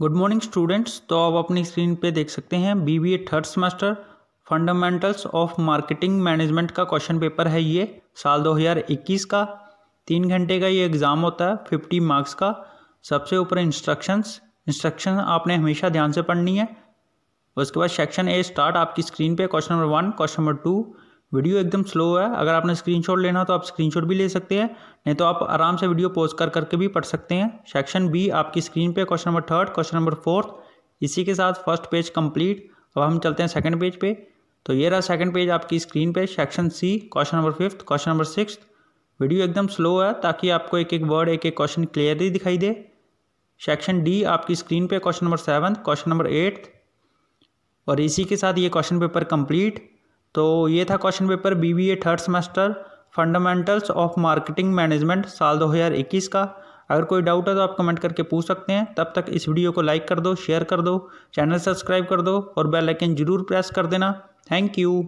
good morning students तो आप अपनी स्क्रीन पे देख सकते हैं B B A third semester fundamentals of marketing management का क्वेश्चन पेपर है ये साल 2021 का तीन घंटे का ये एग्ज़ाम होता है फिफ्टी मार्क्स का सबसे ऊपर इंस्ट्रक्शंस इंस्ट्रक्शन आपने हमेशा ध्यान से पढ़नी है उसके बाद सेक्शन ए स्टार्ट आपकी स्क्रीन पे question number one question number two video एकदम स्लो है अगर आपने स्क्रीनशॉट लेना हो तो आप स्क्रीनशॉट भी ले सकते हैं नहीं तो आप आराम से वीडियो पोज कर करके भी पढ़ सकते हैं सेक्शन बी आपकी स्क्रीन पे question number third question number fourth इसी के साथ फर्स्ट पेज कंप्लीट अब हम चलते हैं सेकंड पेज पे तो ये रहा सेकंड पेज आपकी स्क्रीन पे section C question number fifth question number six video एकदम स्लो है ताकि आपको एक एक वर्ड एक एक क्वेश्चन क्लियरली दिखाई दे सेक्शन डी आपकी स्क्रीन पे question number seven question number eighth और इसी के साथ ये क्वेश्चन पेपर कंप्लीट तो ये था question paper B B A third semester fundamentals of marketing management साल 2021 का अगर कोई डाउट है तो आप कमेंट करके पूछ सकते हैं तब तक इस वीडियो को लाइक कर दो शेयर कर दो चैनल सब्सक्राइब कर दो और बेल आइकन जरूर प्रेस कर देना थैंक यू